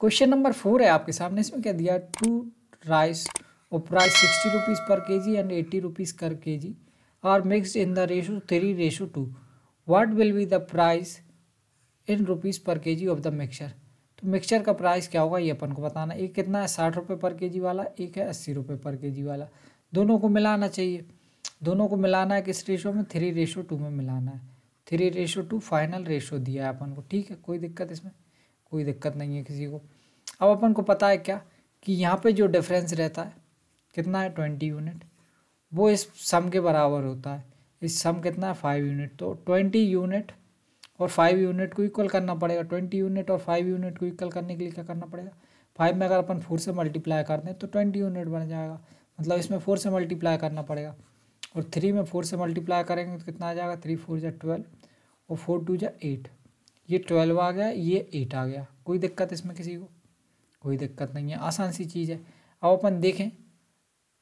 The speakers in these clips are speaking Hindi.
क्वेश्चन नंबर फोर है आपके सामने इसमें क्या दिया टू राइस और price sixty rupees per K ji and eighty rupees per K G और mix in the ratio three ratio two what will be the price in rupees per K G of the mixture तो मिक्सचर का प्राइस क्या होगा ये अपन को बताना एक कितना है साठ रुपये पर के जी वाला एक है अस्सी रुपये पर के जी वाला दोनों को मिलाना चाहिए दोनों को मिलाना है किस रेशो में थ्री रेशो टू में मिलाना है three ratio two final ratio दिया है अपन को ठीक है कोई दिक्कत इसमें कोई दिक्कत नहीं है किसी को अब अपन को पता है क्या कि यहाँ पे जो डिफरेंस रहता है कितना है ट्वेंटी यूनिट वो इस सम के बराबर होता है इस सम कितना है फाइव यूनिट तो ट्वेंटी यूनिट और फाइव यूनिट को इक्वल करना पड़ेगा ट्वेंटी यूनिट और फाइव यूनिट को इक्वल करने के लिए क्या करना पड़ेगा फाइव में अगर अपन फोर से मल्टीप्लाई कर दें तो ट्वेंटी यूनिट बन जाएगा मतलब इसमें फोर से मल्टीप्लाई करना पड़ेगा और थ्री में फोर से मल्टीप्लाई करेंगे तो कितना आ जाएगा थ्री फोर जै ट्वेल्व और फोर टू जै एट ये ट्वेल्व आ गया ये एट आ गया कोई दिक्कत इसमें किसी को कोई दिक्कत नहीं है आसान सी चीज़ है अब अपन देखें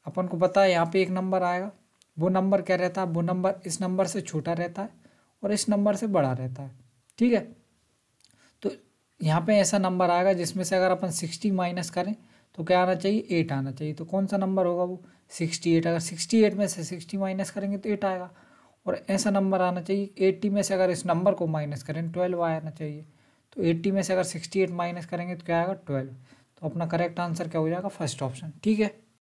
अपन को पता है यहाँ पे एक नंबर आएगा वो नंबर क्या रहता है वो नंबर इस नंबर से छोटा रहता है और इस नंबर से बड़ा रहता है ठीक है तो यहाँ पे ऐसा नंबर आएगा जिसमें से अगर अपन सिक्सटी माइनस करें तो क्या आना चाहिए एट आना चाहिए तो कौन सा नंबर होगा वो सिक्सटी एट अगर सिक्सटी एट में से सिक्सटी माइनस करेंगे तो एट आएगा और ऐसा नंबर आना चाहिए एट्टी में से अगर इस नंबर को माइनस करें ट्वेल्व आना चाहिए तो एट्टी में से अगर सिक्सटी एट माइनस करेंगे तो क्या आएगा ट्वेल्व तो अपना करेक्ट आंसर क्या हो जाएगा फर्स्ट ऑप्शन ठीक है